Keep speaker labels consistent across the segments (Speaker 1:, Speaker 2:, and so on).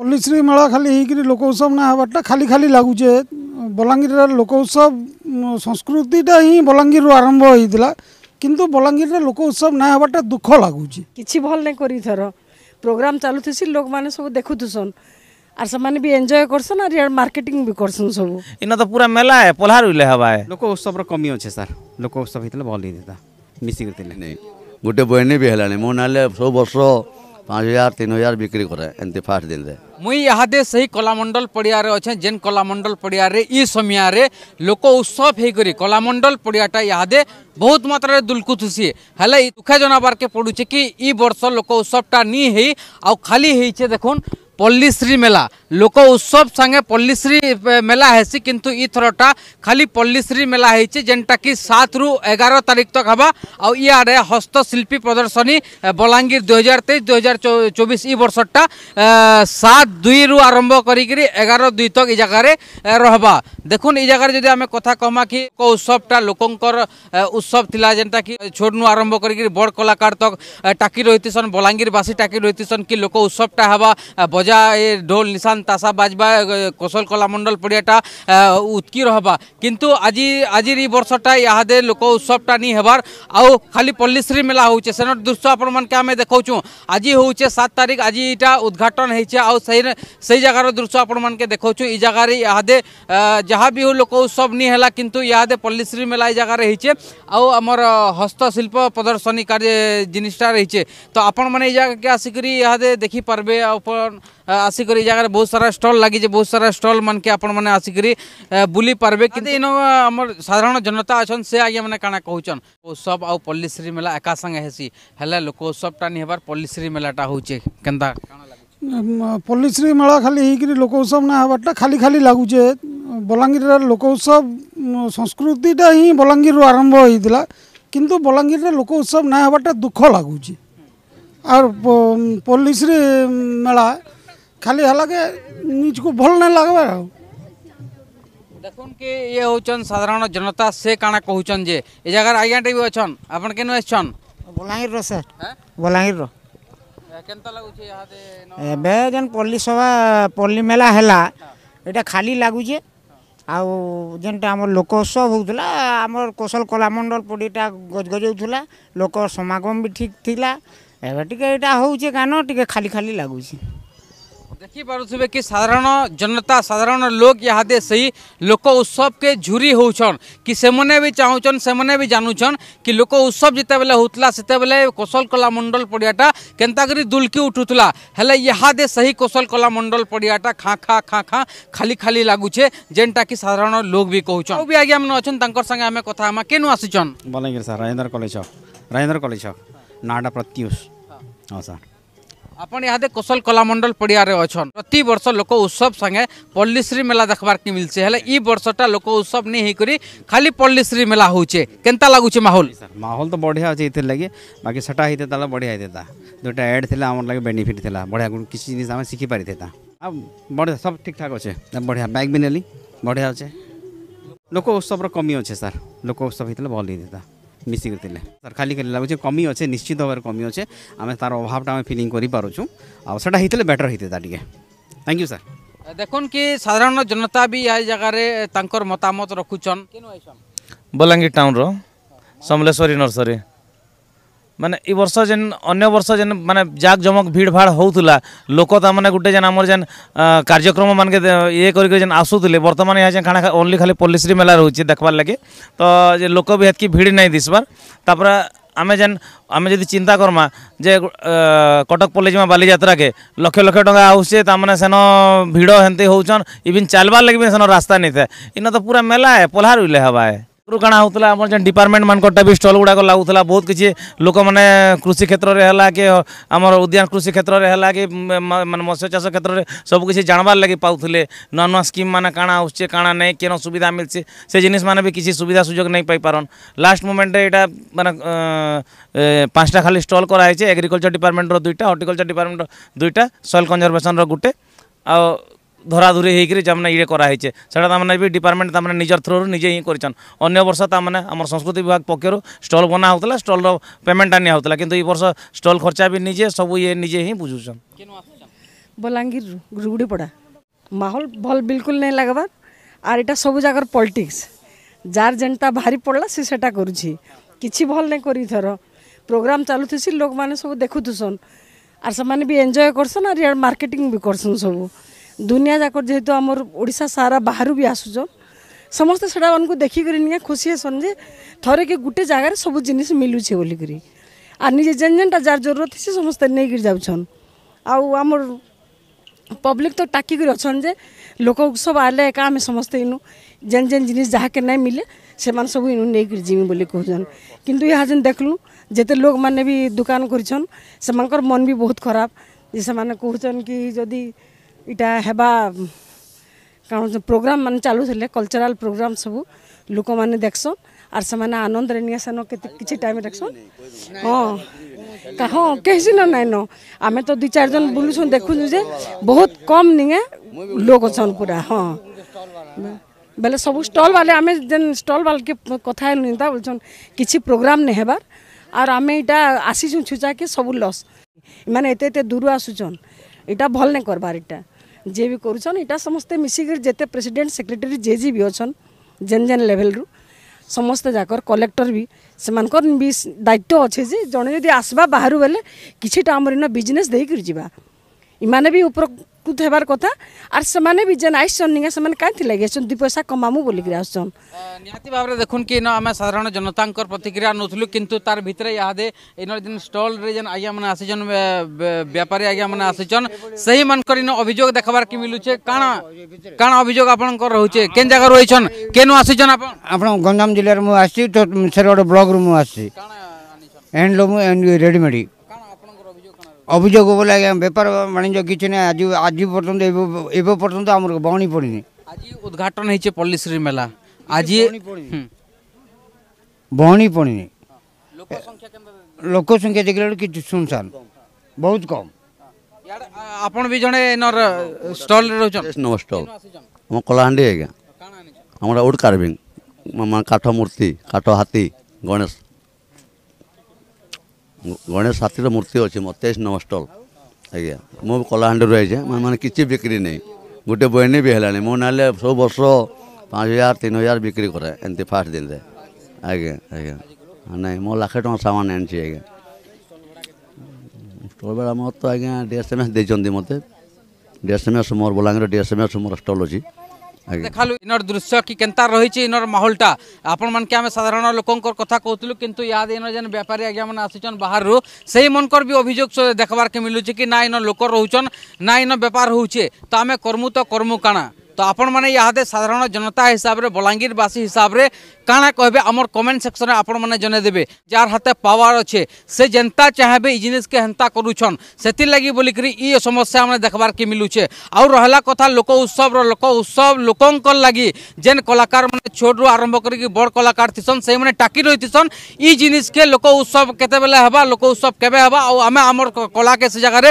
Speaker 1: ପଲ୍ଲୀଶ୍ରୀ ମେଳା ଖାଲି ହେଇକିରି ଲୋକ ଉତ୍ସବ ନା ହେବାର୍ଟା ଖାଲି ଖାଲି ଲାଗୁଛେ ବଲାଙ୍ଗୀରର ଲୋକ ଉତ୍ସବ ସଂସ୍କୃତିଟା ହିଁ ବଲାଙ୍ଗୀରରୁ ଆରମ୍ଭ ହେଇଥିଲା କିନ୍ତୁ ବଲାଙ୍ଗୀରରେ ଲୋକ ଉତ୍ସବ ନା
Speaker 2: ହେବାର୍ଟା ଦୁଃଖ ଲାଗୁଛି
Speaker 3: କିଛି ଭଲ ନାଇଁ କରି ଥର ପ୍ରୋଗ୍ରାମ ଚାଲୁଥିସି ଲୋକମାନେ ସବୁ ଦେଖୁଥିସନ୍ আর সেমানে বি এনজয় করছন আর ইয়ার মার্কেটিং বি করছন সব
Speaker 2: ইনা তো পুরা মেলা হে পলহার উইলে হবা হে লোক উৎসবর কমি আছে স্যার লোক উৎসব হইতলে ভাল হইতা মিশি গতিলে
Speaker 1: গোটে বয়নে বি হেলানি মো নালে সব বর্ষ पाँच हजार तीन हजार बिक्री करे एंती फास्ट दिन मुई यहाँ सही कलामंडल पड़िया रे अच्छे जेन कलामंडल पड़िया रे ई समय रे लोक उत्सव होकर कलामंडल पड़ियाटा यहाँ बहुत मात्रा रे दुलकुतु सी है दुख जनाबार के पड़ू कि ई वर्ष लोक उत्सवटा नी हो खाली हो देखुन पल्लीश्री मेला लोक उत्सव सागे पल्लीश्री मेला हैसी किंतु इ थरटा खाली पल्लीश्री मेला है जेनटा कि सात रु एगार तारीख तक हाँ आउ हस्तशिल्पी प्रदर्शनी बलांगीर दुई हजार तेईस दुई हजार चौबीस इ सात दुई रु आरंभ करगार दुई तक ये रहा देख ये जब आम कथ कहमा कि उत्सवटा लोकंर उत्सव थी जेनटा कि छोट नु आरंभ कर बड़ कलाकार तक टाक रही थी बलांगीरवासी टाक रही थी कि लोक उत्सवटा हाँ बजार মজা এ ঢোল নিশান তাসা বাজবা কৌশল কলামণ্ডল পড়িয়াটা উৎকি রহবা কিন্তু আজি আজির এই বর্ষটা ইহাদে লোক উৎসবটা নি হবার আউ খালি পল্লীশ্রী মেলা হচ্ছে সেনর দৃশ্য আপনার আমি দেখাউছু আজি হচ্ছে সাত তারিখ আজি এটা উদ্ঘাটন হয়েছে আউ সেই সেই জায়গার দৃশ্য আপনার দেখাউছু এই জায়গার ইহাদে যাহা বি লোক উৎসব নি হেলা কিন্তু ইহাদে পল্লীশ্রী মেলা এই জায়গার হয়েছে আউ আমার হস্তশিল্প প্রদর্শনী কার্য জিনিসটা রয়েছে তো আপনার এই জায়গাকে আসিকি ইহাদে দেখি পারবে আপন आसिक जगह बहुत सारा स्टल लगे बहुत सारा स्टल मान के आपण मैंने आसिक बुली पारे कि साधारण जनता अच्छे से आज मैंने काण कौन उत्सव आउ पल्लीश्री मेला एका सांगे हेसी है लोक उत्सव टाणी हेबार पल्लीश्री मेलाटा हूँ के पल्लीश्री मेला खाली होकर लोक उत्सव ना हेबारा खाली खाली लगुचे बलांगीर लोक उत्सव संस्कृतिटा ही बलांगीर आरंभ होता कि बलांगीर लोक उत्सव ना हेबारा दुख लगुच आर पल्लीश्री मेला ଖାଲି ହେଲାକେ ନିଜକୁ ଭଲ ନାଇଁ ଲାଗ୍ବାର୍ ଆଉ দেখুন কি ইয়ে হচ্ছেন সাধারণ জনতা সে কানা কহুছেন যে এই জায়গার আজ্ঞাটি বি অছন আপন কেন আসছন বলাঙ্গীর র স্যার হ্যাঁ? বলাঙ্গীর র কেনতা লাগুছে ইহাতে এবে যেন পল্লী সভা পল্লী মেলা হেলা এটা খালি লাগুছে ଆଉ ଯେନ୍ଟା ଆମର ଲୋକ ଉତ୍ସବ ହେଉଥିଲା ଆମର କୌଶଳ କଳାମଣ୍ଡଳ ପଡ଼ିଟା ଗଜଗଜାଉଥିଲା ଲୋକ ସମାଗମ ବି ଠିକ୍ ଥିଲା ଏବେ ଟିକେ ଏଇଟା ହେଉଛି କାନ ଟିକେ ଖାଲି ଖାଲି ଲାଗୁଛି देखी पारे कि साधारण जनता साधारण लोक यहाँ सही लोक उत्सव के झुरी हो कि से चाहछन से जानुन कि लोक उत्सव जितेबले होता से कौशल कला मंडल पड़ियाटा के दुल्की उठूला है यहादे सही कौशल कला मंडल पड़ियाटा खा खा खा खा खाली खाली लगुचे जेनटा कि साधारण लोक भी कहछन भी आज्ञा मैंने अच्छे संगे आम कथा हम कैन आसीचन Balangir sir Rajendra college Rajendra college नाटा प्रत्युष हाँ, हाँ सर ଆପଣ ଇହାଦେ କୋଶଲ କଲାମଣ୍ଡଳ ପଡ଼ିଆରେ ଅଛନ୍ ପ୍ରତିବର୍ଷ ଲୋକ ଉତ୍ସବ ସାଙ୍ଗେ ପଲ୍ଲୀଶ୍ରୀ ମେଲା ଦେଖ୍ବାର୍କେ ମିଲ୍ଛେ ହେଲେ ଇ ବର୍ଷଟା ଲୋକ ଉତ୍ସବ ନେଇ ହେଇକରି ଖାଲି ପଲ୍ଲୀଶ୍ରୀ ମେଲା ହଉଛେ କେନ୍ତା ଲାଗୁଛେ ମାହୋଲ ମାହୋଲ ତ ବଢ଼ିଆ ଅଛି ଏଥିର୍ ଲାଗି ବାକି ସେଟା ହେଇତେ ତାହେଲେ ବଢ଼ିଆ ହେଇଥାନ୍ତା ଯେଉଁଟା ଆଡ଼୍ ଥିଲା ଆମର ଲାଗି ବେନିଫିଟ୍ ଥିଲା ବଢ଼ିଆ କିଛି ଜିନିଷ ଆମେ ଶିଖିପାରିଥାନ୍ତା ଆଉ ବଢ଼ିଆ ସବୁ ଠିକ୍ଠାକ୍ ଅଛେ ବଢ଼ିଆ ବ୍ୟାଗ୍ ବି ନେଲି ବଢ଼ିଆ ଅଛେ ଲୋକ ଉତ୍ସବର କମି ଅଛେ ସାର୍ ଲୋକ ଉତ୍ସବ ହେଇଥିଲେ ଭଲ ହେଇଥାନ୍ତା মিশিকি লে স্যার খালি খালি লাগুছে কমি অছে নিশ্চিত ভাবে কমি অছে আমি তার অভাবটা আমি ফিলিং করে পারুছু আটা হইলে বেটর হইতা টিকে থ্যাংক ইউ স্যার দেখুন কি সাধারণ জনতা বি এই জায়গায় তাঙ্কর মতামত রখুছন
Speaker 2: বলাঙ্গীর টাউনর সমলেশ্বরী নর্সরি ମାନେ ଇ ବର୍ଷ ଯେନ୍ ଅନ୍ୟ ବର୍ଷ ଯେନ୍ ମାନେ ଜାକ ଜମକ ଭିଡ଼ ଭାଡ଼ ହେଉଥିଲା ଲୋକ ତାମାନେ ଗୋଟେ ଯେନ୍ ଆମର ଯେନ୍ କାର୍ଯ୍ୟକ୍ରମ ମାନକେ ଇଏ କରିକି ଯେନ୍ ଆସୁଥିଲେ ବର୍ତ୍ତମାନ ଏହା ଯେନ୍ କାଣା ଓନ୍ଲି ଖାଲି ପଲ୍ଲିଶ୍ରୀ ମେଲା ରହୁଛି ଦେଖ୍ବାର୍ ଲାଗି ତ ଯେ ଲୋକ ବି ହେତ୍କି ଭିଡ଼ ନାଇଁ ଦିଶବାର୍ ତାପରେ ଆମେ ଯେନ୍ ଆମେ ଯଦି ଚିନ୍ତା କର୍ମା ଯେ କଟକ ପଲେଜିମା ବାଲିଯାତ୍ରାକେ ଲକ୍ଷ ଲକ୍ଷ ଟଙ୍କା ଆସୁଛେ ତାମାନେ ସେନ ଭିଡ଼ ହେନ୍ତି ହଉଛନ୍ ଇଭିନ୍ ଚାଲ୍ବାର୍ ଲାଗି ବି ସେନ ରାସ୍ତା ନେଇଥାଏ ଇନ ତ ପୁରା ମେଲା ଏ ପଲ୍ହା ରୁଇଲେ ହେବା ଏ ଆଗରୁ କାଣା ହେଉଥିଲା ଆମର ଯେନ୍ ଡିପାର୍ଟମେଣ୍ଟ ମାନଙ୍କଟା ବି ଷ୍ଟଲ୍ ଗୁଡ଼ାକ ଲାଗୁଥିଲା ବହୁତ କିଛି ଲୋକମାନେ କୃଷି କ୍ଷେତ୍ରରେ ହେଲା କି ଆମର ଉଦ୍ୟାନ କୃଷି କ୍ଷେତ୍ରରେ ହେଲା କି ମାନେ ମତ୍ସ୍ୟ ଚାଷ କ୍ଷେତ୍ରରେ ସବୁ କିଛି ଜାଣବାର୍ ଲାଗି ପାଉଥିଲେ ନୂଆ ନୂଆ ସ୍କିମ୍ ମାନେ କାଣା ଆସୁଛେ କାଣା ନାଇଁ କେନ ସୁବିଧା ମିଳୁଛି ସେ ଜିନିଷ ମାନେ ବି କିଛି ସୁବିଧା ସୁଯୋଗ ନାଇଁ ପାଇପାରନ୍ ଲାଷ୍ଟ ମୁମେଣ୍ଟରେ ଏଇଟା ମାନେ ପାଞ୍ଚଟା ଖାଲି ଷ୍ଟଲ୍ କରାହେଇଛି ଏଗ୍ରିକଲଚର ଡିପାର୍ଟମେଣ୍ଟର ଦୁଇଟା ହର୍ଟିକଲଚର ଡିପାର୍ଟମେଣ୍ଟର ଦୁଇଟା ସଏଲ୍ କନଜରଭେସନର ଗୋଟେ ଆଉ ধরাধরি হয়েকি তারমানে ইয়ে করা হয়েছে সেটা তার মানে বি ডিপার্টমেন্ট তার মানে নিজের থ্রু নিজে হি করছেন অন্য বর্ষ তার মানে আমার সংস্কৃতি বিভাগ পক্ষর স্টল বনা হোলা স্টলর পেমেন্টটা নিয়া হোলা কিন্তু এই বর্ষ স্টল খরচা বি নিজে সব ইয়ে নিজে হি বুঝুছেন
Speaker 3: বলাঙ্গীর গুড়গুড়িপড়া মাহল ভাল বিলকুল নাই লাগবার আর এটা সবু জায়গার পলিটিক্স যার যেটা ভারি পড়লা সে সেটা করুছি কিছু ভাল নাই করি ধর প্রোগ্রাম চালুথিসি লোক মানে সব দেখুথুসন আর সে বি এনজয় করছেন আর ইয়ার মার্কেটিং বি করছেন সবু दुनिया जाकर जेहेतु आम ओडा सारा बाहर भी आसुचन समस्ते से देखिक निके खुशी हेसन जे थे कि गोटे जगार सब जिन मिलूचे बोलिकी आ निजे जेन जेनटा जार जरूरत से समस्ते नहीं जाऊन आम पब्लिक तो टाकिक अच्छे लोक सब आले एक आम समस्त इनु जेन जेन जिनिस जहाँ के नहीं मिले से सब इन नहीं जीवी बोली कहन कितु यहाँ जेन देखलु जिते लोक मैंने भी दुकान कर मन भी बहुत खराब से कहन कि जदि ଇଟା ହେବା କାରଣ ପ୍ରୋଗ୍ରାମ୍ ମାନେ ଚାଲୁଥିଲେ କଲଚରାଲ୍ ପ୍ରୋଗ୍ରାମ୍ ସବୁ ଲୋକମାନେ ଦେଖସନ୍ ଆର୍ ସେମାନେ ଆନନ୍ଦରେ ନିଏ ସେନ କେତେ କିଛି ଟାଇମ୍ ଦେଖସନ୍ ହଁ ହଁ କେହିସିନ ନାଇଁନ ଆମେ ତ ଦୁଇ ଚାରି ଜଣ ବୁଲୁଛୁ ଦେଖୁଛୁ ଯେ ବହୁତ କମ୍ ନିଏ ଲୋକ ଅଛନ୍ ପୁରା ହଁ ବେଲେ ସବୁ ଷ୍ଟଲ୍ ବାଲେ ଆମେ ଯେନ୍ ଷ୍ଟଲ୍ ବାଲକେ କଥା ହେଲୁତା ବୋଲୁଛନ୍ କିଛି ପ୍ରୋଗ୍ରାମ୍ ନାଇଁ ହେବାର୍ ଆର୍ ଆମେ ଇଟା ଆସିଛୁ ଛୁଚାକେ ସବୁ ଲସ୍ ଏମାନେ ଏତେ ଏତେ ଦୂର ଆସୁଛନ୍ ଇଟା ଭଲ୍ ନାଇଁ କର୍ବାର୍ ଇଟା ଯିଏ ବି କରୁଛନ୍ ଇଟା ସମସ୍ତେ ମିଶିକିରି ଯେତେ ପ୍ରେସିଡେଣ୍ଟ ସେକ୍ରେଟେରୀ ଯିଏ ଯିଏ ବି ଅଛନ୍ ଯେନ୍ ଯେନ୍ ଲେଭେଲ୍ରୁ ସମସ୍ତେ ଯାକର କଲେକ୍ଟର ବି ସେମାନଙ୍କର ବି ଦାୟିତ୍ୱ ଅଛେ ଯେ ଜଣେ ଯଦି ଆସବା ବାହାରୁ ବେଲେ କିଛିଟା ଆମର ଇନ ବିଜନେସ୍ ଦେଇକରି ଯିବା ଇମାନେ ବି ଉପର ଉପକୃତ ହେବାର କଥା ଆର୍ ସେମାନେ ବି ଯେନ୍ ଆଇସନ୍ ନିକା ସେମାନେ କାହିଁଥିର୍ ଲାଗି ଆସିଛନ୍ ଦୁଇ ପଇସା କମାମୁ ବୋଲିକିରି ଆସୁଛନ୍
Speaker 1: ନିହାତି ଭାବରେ ଦେଖୁନ୍ କି ଇନ ଆମେ ସାଧାରଣ ଜନତାଙ୍କର ପ୍ରତିକ୍ରିୟା ନଉଥିଲୁ କିନ୍ତୁ ତାର ଭିତରେ ଇହାଦେ ଇନ ଯେନ୍ ଷ୍ଟଲ୍ରେ ଯେନ୍ ଆଜ୍ଞାମାନେ ଆସିଛନ୍ ବେପାରୀ ଆଜ୍ଞାମାନେ ଆସିଛନ୍ ସେହିମାନଙ୍କର ଇନ ଅଭିଯୋଗ କି ମିଲୁଛେ କାଣା କାଣା ଅଭିଯୋଗ ଆପଣଙ୍କର ରହୁଛେ କେନ୍ ଜାଗାରୁ ରହିଛନ୍ କେନୁ ଆସିଛନ୍ ଆପଣ ଆପଣ ଗଞ୍ଜାମ ଜିଲ୍ଲାରେ ମୁଁ ଆସିଛି ତ ଗୋଟେ ବ୍ଲକ୍ରୁ ମୁଁ ଆସିଛି ହ୍ୟାଣ୍ଡଲୁମ୍ ଏଣ୍ଡ ରେଡ଼ିମେଡ଼୍ অভিযোগ বলে আজ্ঞা বেপার বাণিজ্য কিছু না আজ আজ পর্যন্ত এবে পর্যন্ত আমার বহনি পড়িনি আজ উদ্ঘাটন হয়েছে পল্লীশ্রী মেলা আজ বহনি পড়িনি লোক সংখ্যা দেখলে কিছু শুনছান বহুত কম আপন বি জনে নর স্টল রহুছন নব স্টল আমার কলাহান্ডি আজ্ঞা আমার উড কার্ভিং কাঠ মূর্তি কাঠ হাতি গণেশ ଗଣେଶ ସାଥିର ମୂର୍ତ୍ତି ଅଛି ମୋତେ ମତେଇଶ ନମ୍ବର ଷ୍ଟଲ୍ ଆଜ୍ଞା ମୁଁ କଳାହାଣ୍ଡିରୁ ଆଇଛେ ମାନେ କିଛି ବିକ୍ରି ନାହିଁ ଗୋଟେ ବହିଣୀ ବି ହେଲାଣି ମୁଁ ନହେଲେ ସବୁ ବର୍ଷ ପାଞ୍ଚ ହଜାର ତିନି ହଜାର ବିକ୍ରି କରେ ଏମିତି ଫାଷ୍ଟ ଦିନରେ ଆଜ୍ଞା ଆଜ୍ଞା ନାଇଁ ମୁଁ ଲକ୍ଷେ ଟଙ୍କା ସାମାନ ଆଣିଛି ଆଜ୍ଞା ଷ୍ଟଲ୍ ବେଳା ମୋର ତ ଆଜ୍ଞା ଡି ଏସ୍ ଏମ୍ ଏସ୍ ଦେଇଛନ୍ତି ମୋତେ ଡି ଏସ୍ ଏମ୍ ଏସ୍ ମୋର Balangir D S M S ମୋର ଷ୍ଟଲ୍ ଅଛି দেখালু ইনর দৃশ্য কি কেনতা রয়েছে ইনর মাহলটা আপন মানকে আমি সাধারণ লোকর কথা কৌলু কিন্তু ইয়াদ ইন যেন ব্যাপারী আজ্ঞা মানে আসিছন বাহারু সেই মনকর বি অভিযোগ দেখবারকে মিলুছে কি না ইন লোক রহুছন না ইন ব্যাপার হচ্ছে তো আমি কর্মু তো কর্মু কানা তো ଆପଣମାନେ ଇହାଦେ ସାଧାରଣ ଜନତା ହିସାବରେ ବଲାଙ୍ଗୀରବାସୀ ହିସାବରେ କାଣା କହିବେ ଆମର କମେଣ୍ଟ ସେକ୍ସନରେ ଆପଣମାନେ ଜଣେଇଦେବେ ଯାହାର ହାତେ ପାୱାର ଅଛେ ସେ ଯେନ୍ତା ଚାହିଁବେ ଇ ଜିନିଷକେ ହେନ୍ତା କରୁଛନ୍ ସେଥିର୍ଲାଗି ବୋଲିକରି ଇ ସମସ୍ୟା ଆମେ ଦେଖ୍ବାର୍କେ ମିଲୁଛେ ଆଉ ରହିଲା କଥା ଲୋକ ଉତ୍ସବର ଲୋକ ଉତ୍ସବ ଲୋକଙ୍କର ଲାଗି ଯେନ୍ କଳାକାରମାନେ ଛୋଟରୁ ଆରମ୍ଭ କରିକି ବଡ଼ କଳାକାର ଥିସନ୍ ସେଇମାନେ ଟାକି ରହିଥିସନ୍ ଇ ଜିନିଷକେ ଲୋକ ଉତ୍ସବ କେତେବେଲେ ହେବା ଲୋକ ଉତ୍ସବ କେବେ ହେବା ଆଉ ଆମେ ଆମର କଳାକେ ସେ ଜାଗାରେ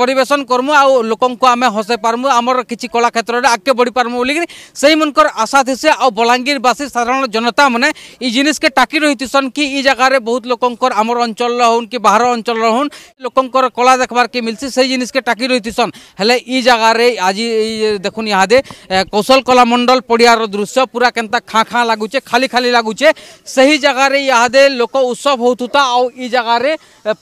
Speaker 1: ପରିବେଷଣ କର୍ମୁ ଆଉ ଲୋକଙ୍କୁ ଆମେ ହସେଇ ପାର୍ମୁ ଆମର କିଛି କଳା କ୍ଷେତ୍ରରେ आगे बढ़ी पार्म बोल से आशा थी आउ बलांगीरवासी साधारण जनता मैंने ये जिनके टाकि रही थीसन कि ये जगार बहुत लोकर आम अंचल हूँ कि बाहर अंचल हूँ लोक कला देखार के मिलसी से जिनिस के टाक रही थीसन है जगार आज देखुन यहाँ दे कौशल कला मंडल पड़िया दृश्य पूरा के खाँ खाँ लगुचे खाली खाली लगुचे से ही जगार यहाँ लोक उत्सव होता आउ यगार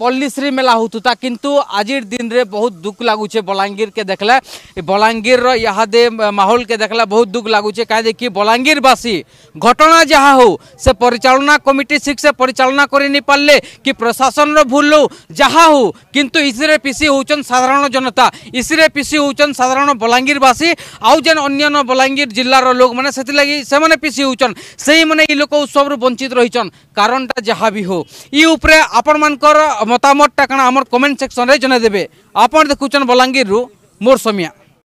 Speaker 1: पल्लीश्री मेला होता कि आज दिन में बहुत दुख लगुचे बलांगीर के देखले बलांगीर यहाँ माहौल के देखला बहुत दुख लगुचे कहीं कि बलांगीरवासी घटना जहाँ हो से परिचालना कमिटी ठीक से परिचालना करे कि प्रशासन भूल हो जहाँ हो किंतु इसे पिसी होचन साधारण जनता इसे पिसी होचन साधारण बलांगीरवासी आउ जेन अन्य बलांगीर जिलार लोक मैंने से पिसी होचन से ही लोक उत्सव वंचित रही कारणटा जहाँ भी हो इ उपरे आपण मानकर मतामत कण आमर कमेंट सेक्शन रे जने देबे आपण देखुचन मोर समिया